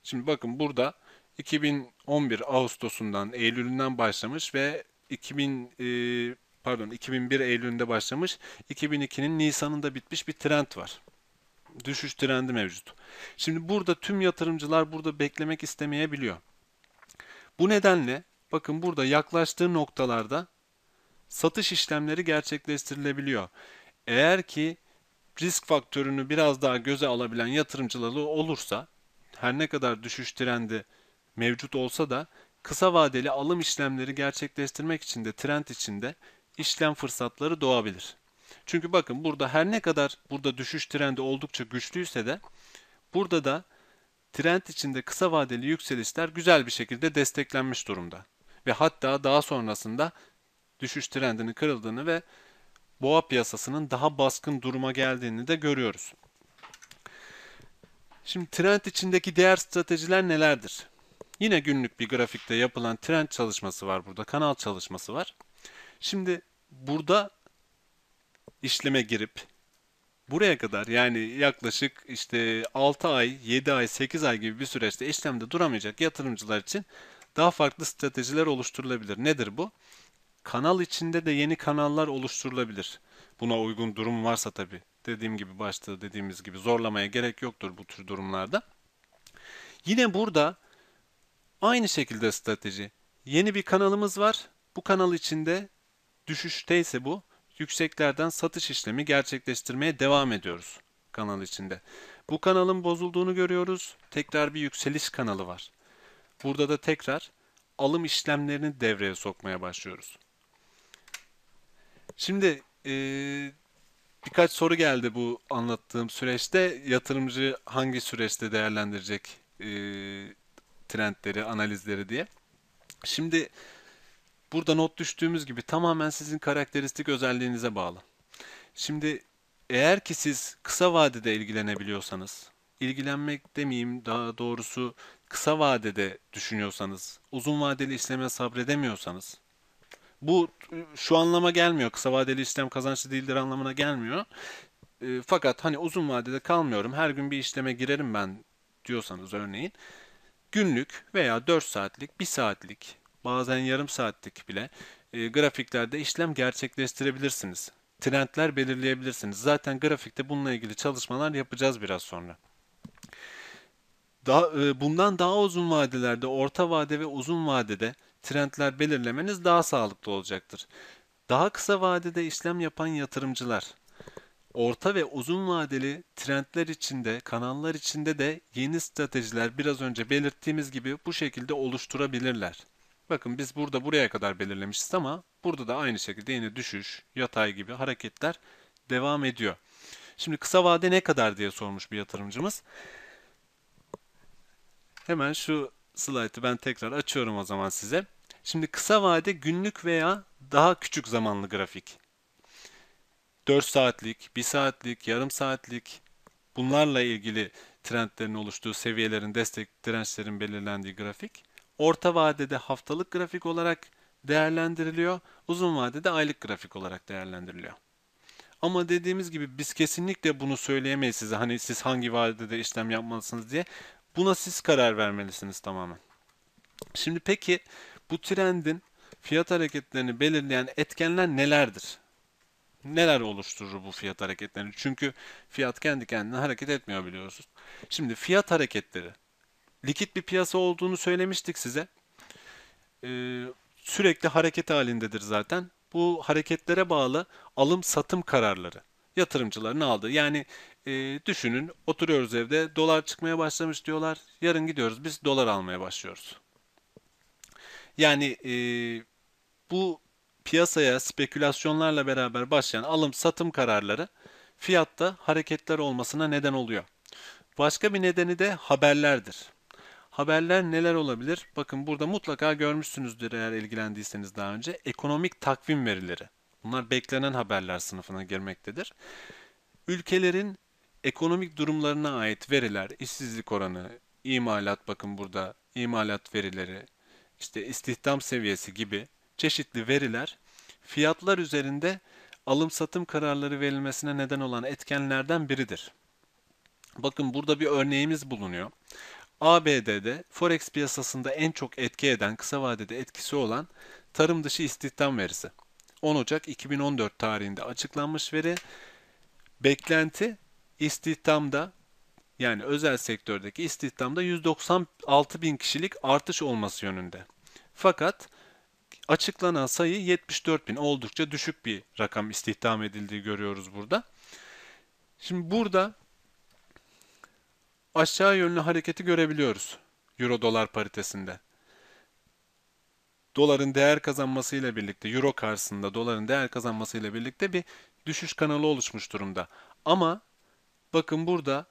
Şimdi bakın burada 2011 Ağustos'undan Eylül'ünden başlamış ve 2000 e, pardon 2001 Eylül'ünde başlamış, 2002'nin Nisan'ında bitmiş bir trend var. Düşüş trendi mevcut. Şimdi burada tüm yatırımcılar burada beklemek istemeyebiliyor. Bu nedenle bakın burada yaklaştığı noktalarda satış işlemleri gerçekleştirilebiliyor. Eğer ki risk faktörünü biraz daha göze alabilen yatırımcıları olursa her ne kadar düşüş trendi mevcut olsa da kısa vadeli alım işlemleri gerçekleştirmek için de trend içinde işlem fırsatları doğabilir. Çünkü bakın burada her ne kadar burada düşüş trendi oldukça güçlüyse de burada da trend içinde kısa vadeli yükselişler güzel bir şekilde desteklenmiş durumda. Ve hatta daha sonrasında düşüş trendinin kırıldığını ve boğa piyasasının daha baskın duruma geldiğini de görüyoruz. Şimdi trend içindeki diğer stratejiler nelerdir? Yine günlük bir grafikte yapılan trend çalışması var burada, kanal çalışması var. Şimdi burada işleme girip buraya kadar yani yaklaşık işte 6 ay, 7 ay, 8 ay gibi bir süreçte işlemde duramayacak yatırımcılar için daha farklı stratejiler oluşturulabilir. Nedir bu? Kanal içinde de yeni kanallar oluşturulabilir. Buna uygun durum varsa tabi, Dediğim gibi başta dediğimiz gibi zorlamaya gerek yoktur bu tür durumlarda. Yine burada aynı şekilde strateji. Yeni bir kanalımız var. Bu kanal içinde düşüşteyse bu yükseklerden satış işlemi gerçekleştirmeye devam ediyoruz kanal içinde. Bu kanalın bozulduğunu görüyoruz. Tekrar bir yükseliş kanalı var. Burada da tekrar alım işlemlerini devreye sokmaya başlıyoruz. Şimdi e, birkaç soru geldi bu anlattığım süreçte. Yatırımcı hangi süreçte değerlendirecek e, trendleri, analizleri diye. Şimdi burada not düştüğümüz gibi tamamen sizin karakteristik özelliğinize bağlı. Şimdi eğer ki siz kısa vadede ilgilenebiliyorsanız, ilgilenmek demeyeyim daha doğrusu kısa vadede düşünüyorsanız, uzun vadeli işleme sabredemiyorsanız, bu şu anlama gelmiyor. Kısa vadeli işlem kazançlı değildir anlamına gelmiyor. E, fakat hani uzun vadede kalmıyorum. Her gün bir işleme girerim ben diyorsanız örneğin günlük veya 4 saatlik, 1 saatlik, bazen yarım saatlik bile e, grafiklerde işlem gerçekleştirebilirsiniz. Trendler belirleyebilirsiniz. Zaten grafikte bununla ilgili çalışmalar yapacağız biraz sonra. Daha, e, bundan daha uzun vadelerde, orta vade ve uzun vadede trendler belirlemeniz daha sağlıklı olacaktır. Daha kısa vadede işlem yapan yatırımcılar orta ve uzun vadeli trendler içinde, kanallar içinde de yeni stratejiler biraz önce belirttiğimiz gibi bu şekilde oluşturabilirler. Bakın biz burada buraya kadar belirlemişiz ama burada da aynı şekilde yine düşüş, yatay gibi hareketler devam ediyor. Şimdi kısa vade ne kadar diye sormuş bir yatırımcımız. Hemen şu slaytı ben tekrar açıyorum o zaman size. Şimdi kısa vade günlük veya daha küçük zamanlı grafik. 4 saatlik, 1 saatlik, yarım saatlik bunlarla ilgili trendlerin oluştuğu seviyelerin, destek dirençlerin belirlendiği grafik. Orta vadede haftalık grafik olarak değerlendiriliyor. Uzun vadede aylık grafik olarak değerlendiriliyor. Ama dediğimiz gibi biz kesinlikle bunu söyleyemeyiz size. Hani siz hangi vadede işlem yapmalısınız diye. Buna siz karar vermelisiniz tamamen. Şimdi peki bu trendin fiyat hareketlerini belirleyen etkenler nelerdir? Neler oluşturur bu fiyat hareketlerini? Çünkü fiyat kendi kendine hareket etmiyor biliyorsunuz. Şimdi fiyat hareketleri. Likit bir piyasa olduğunu söylemiştik size. Ee, sürekli hareket halindedir zaten. Bu hareketlere bağlı alım satım kararları yatırımcıların aldığı. Yani e, düşünün oturuyoruz evde dolar çıkmaya başlamış diyorlar. Yarın gidiyoruz biz dolar almaya başlıyoruz. Yani e, bu piyasaya spekülasyonlarla beraber başlayan alım satım kararları fiyatta hareketler olmasına neden oluyor. Başka bir nedeni de haberlerdir. Haberler neler olabilir? Bakın burada mutlaka görmüşsünüzdür eğer ilgilendiyseniz daha önce. Ekonomik takvim verileri. Bunlar beklenen haberler sınıfına girmektedir. Ülkelerin ekonomik durumlarına ait veriler, işsizlik oranı, imalat bakın burada imalat verileri, işte istihdam seviyesi gibi çeşitli veriler fiyatlar üzerinde alım satım kararları verilmesine neden olan etkenlerden biridir. Bakın burada bir örneğimiz bulunuyor. ABD'de forex piyasasında en çok etki eden kısa vadede etkisi olan tarım dışı istihdam verisi. 10 Ocak 2014 tarihinde açıklanmış veri beklenti istihdamda yani özel sektördeki istihdamda 196 bin kişilik artış olması yönünde. Fakat açıklanan sayı 74 bin oldukça düşük bir rakam istihdam edildiği görüyoruz burada. Şimdi burada aşağı yönlü hareketi görebiliyoruz euro dolar paritesinde. Doların değer kazanmasıyla birlikte euro karşısında doların değer kazanmasıyla birlikte bir düşüş kanalı oluşmuş durumda. Ama Bakın burada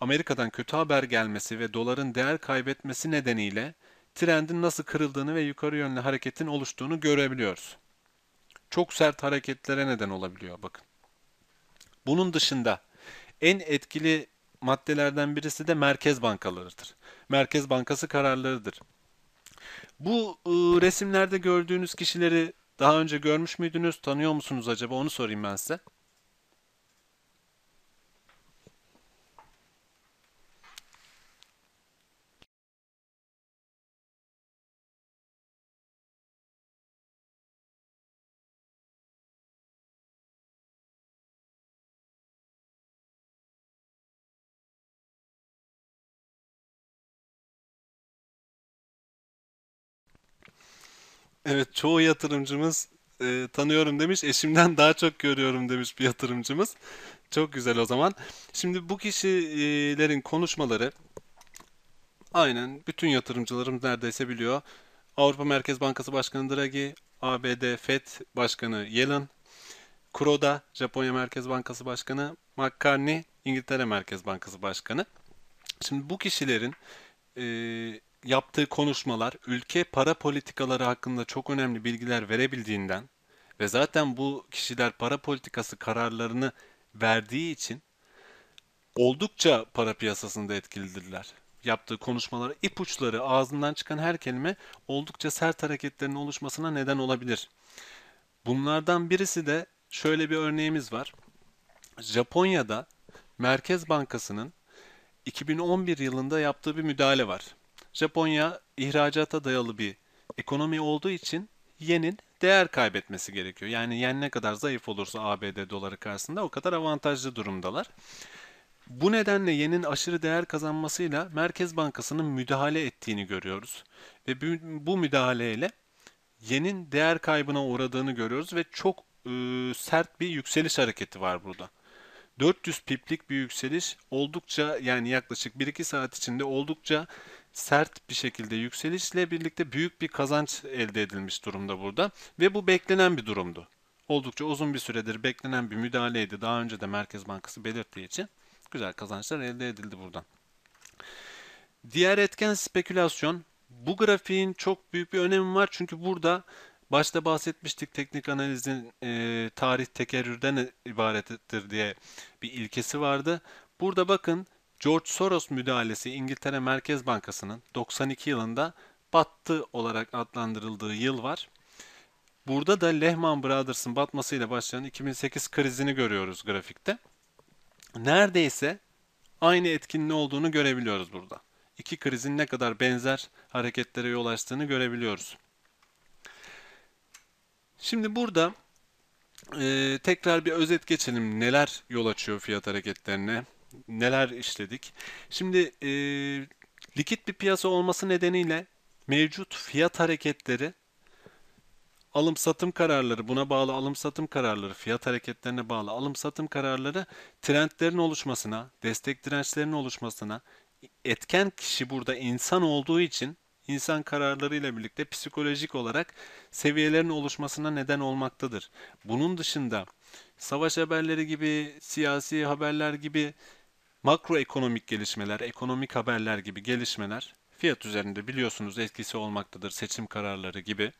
Amerika'dan kötü haber gelmesi ve doların değer kaybetmesi nedeniyle trendin nasıl kırıldığını ve yukarı yönlü hareketin oluştuğunu görebiliyoruz. Çok sert hareketlere neden olabiliyor bakın. Bunun dışında en etkili maddelerden birisi de merkez bankalarıdır. Merkez bankası kararlarıdır. Bu ıı, resimlerde gördüğünüz kişileri daha önce görmüş müydünüz, tanıyor musunuz acaba onu sorayım ben size. Evet çoğu yatırımcımız e, tanıyorum demiş. Eşimden daha çok görüyorum demiş bir yatırımcımız. Çok güzel o zaman. Şimdi bu kişilerin konuşmaları aynen bütün yatırımcılarım neredeyse biliyor. Avrupa Merkez Bankası Başkanı Draghi, ABD Fed Başkanı Yellen, Kuroda Japonya Merkez Bankası Başkanı, McCartney İngiltere Merkez Bankası Başkanı. Şimdi bu kişilerin e, yaptığı konuşmalar ülke para politikaları hakkında çok önemli bilgiler verebildiğinden ve zaten bu kişiler para politikası kararlarını verdiği için oldukça para piyasasında etkilidirler. Yaptığı konuşmalar ipuçları, ağzından çıkan her kelime oldukça sert hareketlerin oluşmasına neden olabilir. Bunlardan birisi de şöyle bir örneğimiz var. Japonya'da Merkez Bankası'nın 2011 yılında yaptığı bir müdahale var. Japonya ihracata dayalı bir ekonomi olduğu için yenin değer kaybetmesi gerekiyor. Yani yen ne kadar zayıf olursa ABD doları karşısında o kadar avantajlı durumdalar. Bu nedenle yenin aşırı değer kazanmasıyla Merkez Bankası'nın müdahale ettiğini görüyoruz. Ve bu müdahaleyle yenin değer kaybına uğradığını görüyoruz ve çok e, sert bir yükseliş hareketi var burada. 400 piplik bir yükseliş oldukça yani yaklaşık 1-2 saat içinde oldukça sert bir şekilde yükselişle birlikte büyük bir kazanç elde edilmiş durumda burada ve bu beklenen bir durumdu. Oldukça uzun bir süredir beklenen bir müdahaleydi. Daha önce de Merkez Bankası belirttiği için güzel kazançlar elde edildi buradan. Diğer etken spekülasyon. Bu grafiğin çok büyük bir önemi var çünkü burada başta bahsetmiştik teknik analizin e, tarih tekerrürden ibarettir diye bir ilkesi vardı. Burada bakın George Soros müdahalesi İngiltere Merkez Bankası'nın 92 yılında battı olarak adlandırıldığı yıl var. Burada da Lehman Brothers'ın batmasıyla başlayan 2008 krizini görüyoruz grafikte. Neredeyse aynı etkinliği olduğunu görebiliyoruz burada. İki krizin ne kadar benzer hareketlere yol açtığını görebiliyoruz. Şimdi burada e, tekrar bir özet geçelim. Neler yol açıyor fiyat hareketlerine? neler işledik. Şimdi e, likit bir piyasa olması nedeniyle mevcut fiyat hareketleri alım satım kararları buna bağlı alım satım kararları fiyat hareketlerine bağlı alım satım kararları trendlerin oluşmasına destek dirençlerin oluşmasına etken kişi burada insan olduğu için insan kararlarıyla birlikte psikolojik olarak seviyelerin oluşmasına neden olmaktadır. Bunun dışında savaş haberleri gibi, siyasi haberler gibi Makroekonomik gelişmeler, ekonomik haberler gibi gelişmeler fiyat üzerinde biliyorsunuz etkisi olmaktadır seçim kararları gibi.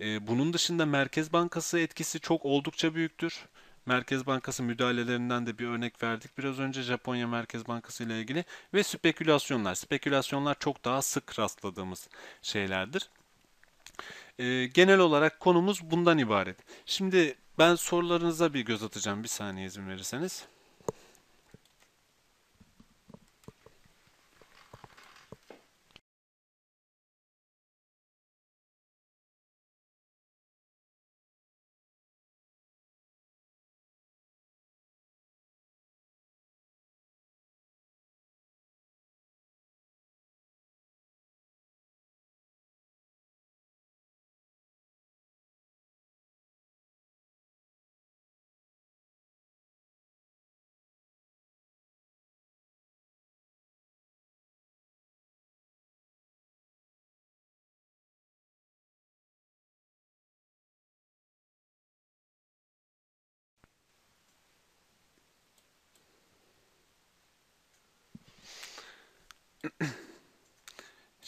Ee, bunun dışında Merkez Bankası etkisi çok oldukça büyüktür. Merkez Bankası müdahalelerinden de bir örnek verdik biraz önce Japonya Merkez Bankası ile ilgili ve spekülasyonlar. Spekülasyonlar çok daha sık rastladığımız şeylerdir. Ee, genel olarak konumuz bundan ibaret. Şimdi ben sorularınıza bir göz atacağım bir saniye izin verirseniz.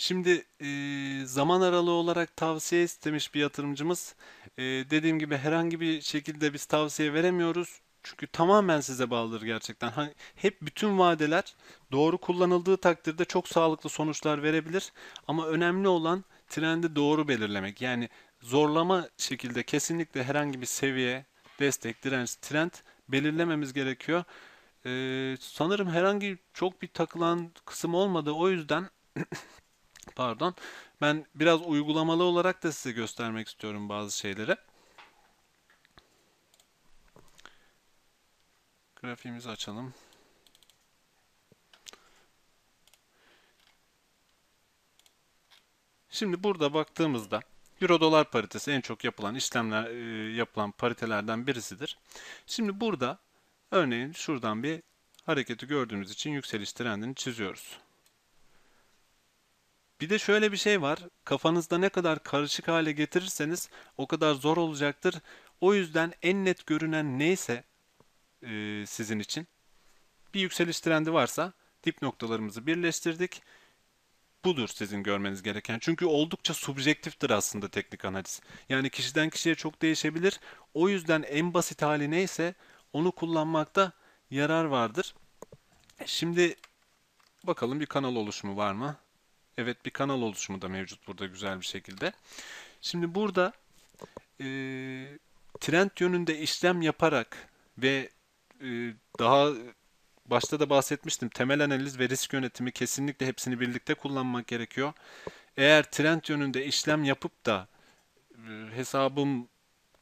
Şimdi e, zaman aralığı olarak tavsiye istemiş bir yatırımcımız. E, dediğim gibi herhangi bir şekilde biz tavsiye veremiyoruz. Çünkü tamamen size bağlıdır gerçekten. Hani hep bütün vadeler doğru kullanıldığı takdirde çok sağlıklı sonuçlar verebilir. Ama önemli olan trendi doğru belirlemek. Yani zorlama şekilde kesinlikle herhangi bir seviye, destek, direnç, trend belirlememiz gerekiyor. Ee, sanırım herhangi çok bir takılan kısım olmadı. O yüzden Pardon. Ben biraz uygulamalı olarak da size göstermek istiyorum bazı şeyleri. Grafiğimizi açalım. Şimdi burada baktığımızda Euro dolar paritesi en çok yapılan işlemler e, yapılan paritelerden birisidir. Şimdi burada örneğin şuradan bir hareketi gördüğümüz için yükseliş trendini çiziyoruz. Bir de şöyle bir şey var. Kafanızda ne kadar karışık hale getirirseniz o kadar zor olacaktır. O yüzden en net görünen neyse e, sizin için bir yükseliş trendi varsa dip noktalarımızı birleştirdik. Budur sizin görmeniz gereken. Çünkü oldukça subjektiftir aslında teknik analiz. Yani kişiden kişiye çok değişebilir. O yüzden en basit hali neyse onu kullanmakta yarar vardır. Şimdi bakalım bir kanal oluşumu var mı? Evet bir kanal oluşumu da mevcut burada güzel bir şekilde. Şimdi burada e, trend yönünde işlem yaparak ve e, daha başta da bahsetmiştim temel analiz ve risk yönetimi kesinlikle hepsini birlikte kullanmak gerekiyor. Eğer trend yönünde işlem yapıp da e, hesabım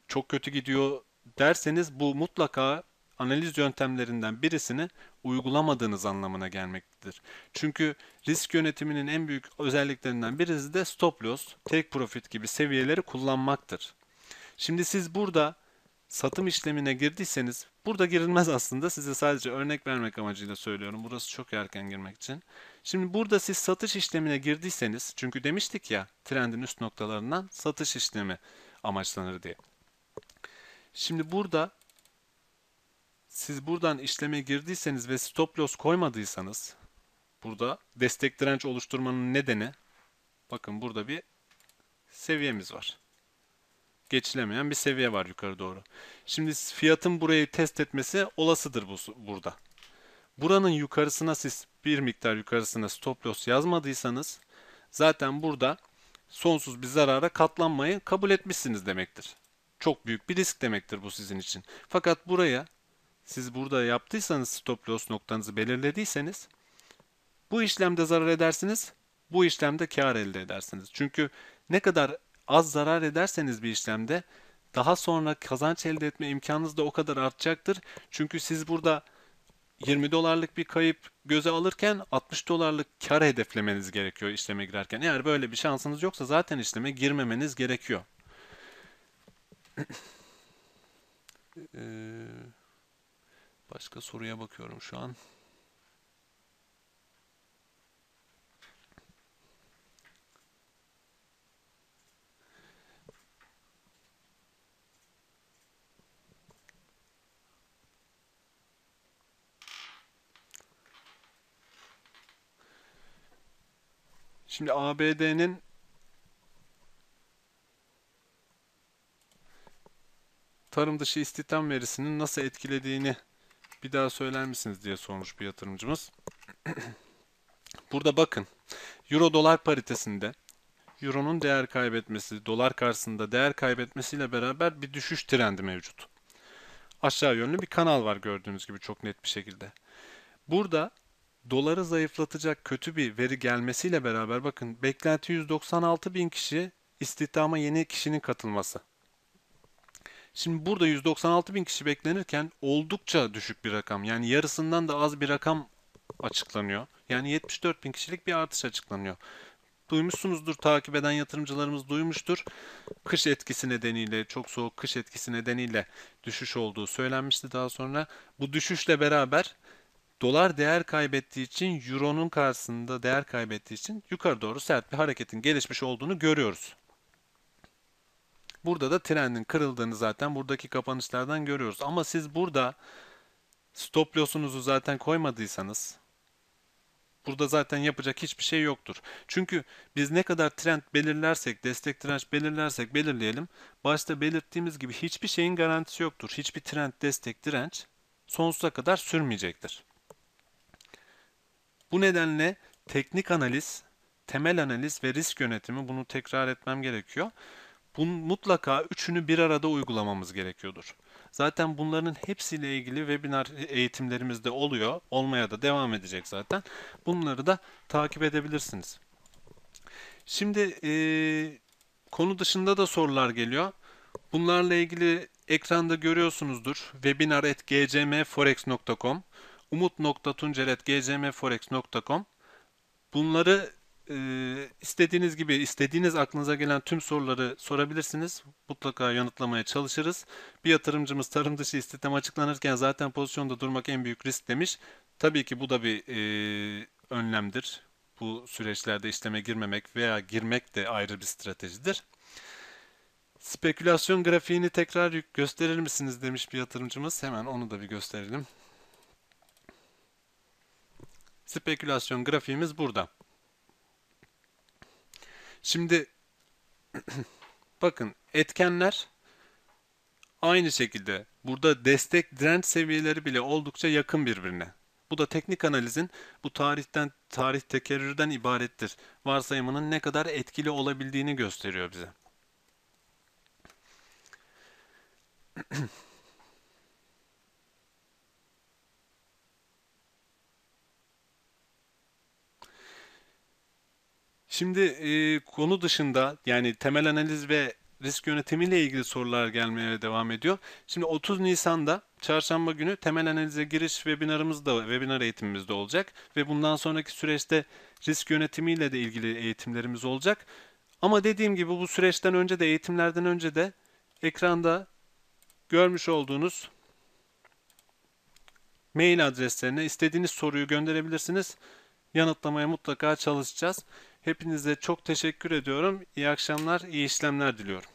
çok kötü gidiyor derseniz bu mutlaka analiz yöntemlerinden birisini uygulamadığınız anlamına gelmektedir. Çünkü risk yönetiminin en büyük özelliklerinden birisi de stop loss, take profit gibi seviyeleri kullanmaktır. Şimdi siz burada satım işlemine girdiyseniz burada girilmez aslında size sadece örnek vermek amacıyla söylüyorum. Burası çok erken girmek için. Şimdi burada siz satış işlemine girdiyseniz çünkü demiştik ya trendin üst noktalarından satış işlemi amaçlanır diye. Şimdi burada siz buradan işleme girdiyseniz ve stop loss koymadıysanız burada destek direnç oluşturmanın nedeni bakın burada bir seviyemiz var. Geçilemeyen bir seviye var yukarı doğru. Şimdi fiyatın burayı test etmesi olasıdır bu, burada. Buranın yukarısına siz bir miktar yukarısına stop loss yazmadıysanız zaten burada sonsuz bir zarara katlanmayı kabul etmişsiniz demektir. Çok büyük bir risk demektir bu sizin için. Fakat buraya siz burada yaptıysanız stop loss noktanızı belirlediyseniz bu işlemde zarar edersiniz, bu işlemde kar elde edersiniz. Çünkü ne kadar az zarar ederseniz bir işlemde daha sonra kazanç elde etme imkanınız da o kadar artacaktır. Çünkü siz burada 20 dolarlık bir kayıp göze alırken 60 dolarlık kar hedeflemeniz gerekiyor işleme girerken. Eğer böyle bir şansınız yoksa zaten işleme girmemeniz gerekiyor. [clears throat] Ee, Başka soruya bakıyorum şu an. Şimdi ABD'nin tarım dışı istihdam verisinin nasıl etkilediğini bir daha söyler misiniz diye sormuş bir yatırımcımız. [clears throat] Burada bakın. Euro dolar paritesinde Euro'nun değer kaybetmesi, dolar karşısında değer kaybetmesiyle beraber bir düşüş trendi mevcut. Aşağı yönlü bir kanal var gördüğünüz gibi çok net bir şekilde. Burada doları zayıflatacak kötü bir veri gelmesiyle beraber bakın beklenti 196 bin kişi istihdama yeni kişinin katılması. Şimdi burada 196 bin kişi beklenirken oldukça düşük bir rakam. Yani yarısından da az bir rakam açıklanıyor. Yani 74 bin kişilik bir artış açıklanıyor. Duymuşsunuzdur takip eden yatırımcılarımız duymuştur. Kış etkisi nedeniyle çok soğuk kış etkisi nedeniyle düşüş olduğu söylenmişti daha sonra. Bu düşüşle beraber dolar değer kaybettiği için euronun karşısında değer kaybettiği için yukarı doğru sert bir hareketin gelişmiş olduğunu görüyoruz. Burada da trendin kırıldığını zaten buradaki kapanışlardan görüyoruz. Ama siz burada stop loss'unuzu zaten koymadıysanız burada zaten yapacak hiçbir şey yoktur. Çünkü biz ne kadar trend belirlersek, destek direnç belirlersek belirleyelim. Başta belirttiğimiz gibi hiçbir şeyin garantisi yoktur. Hiçbir trend, destek, direnç sonsuza kadar sürmeyecektir. Bu nedenle teknik analiz, temel analiz ve risk yönetimi bunu tekrar etmem gerekiyor. Bun, mutlaka üçünü bir arada uygulamamız gerekiyordur. Zaten bunların hepsiyle ilgili webinar eğitimlerimizde oluyor. Olmaya da devam edecek zaten. Bunları da takip edebilirsiniz. Şimdi e, konu dışında da sorular geliyor. Bunlarla ilgili ekranda görüyorsunuzdur. webinar.gcmforex.com umut.tuncer.gcmforex.com Bunları ee, istediğiniz gibi istediğiniz aklınıza gelen tüm soruları sorabilirsiniz. Mutlaka yanıtlamaya çalışırız. Bir yatırımcımız tarım dışı istihdam açıklanırken zaten pozisyonda durmak en büyük risk demiş. Tabii ki bu da bir e, önlemdir. Bu süreçlerde işleme girmemek veya girmek de ayrı bir stratejidir. Spekülasyon grafiğini tekrar gösterir misiniz demiş bir yatırımcımız. Hemen onu da bir gösterelim. Spekülasyon grafiğimiz burada. Şimdi [clears throat] bakın etkenler aynı şekilde burada destek direnç seviyeleri bile oldukça yakın birbirine. Bu da teknik analizin bu tarihten tarih tekerrürden ibarettir. Varsayımının ne kadar etkili olabildiğini gösteriyor bize. [clears throat] Şimdi e, konu dışında yani temel analiz ve risk yönetimiyle ilgili sorular gelmeye devam ediyor. Şimdi 30 Nisan'da çarşamba günü temel analize giriş webinarımız da webinar eğitimimiz de olacak ve bundan sonraki süreçte risk yönetimiyle de ilgili eğitimlerimiz olacak. Ama dediğim gibi bu süreçten önce de eğitimlerden önce de ekranda görmüş olduğunuz mail adreslerine istediğiniz soruyu gönderebilirsiniz. Yanıtlamaya mutlaka çalışacağız. Hepinize çok teşekkür ediyorum. İyi akşamlar, iyi işlemler diliyorum.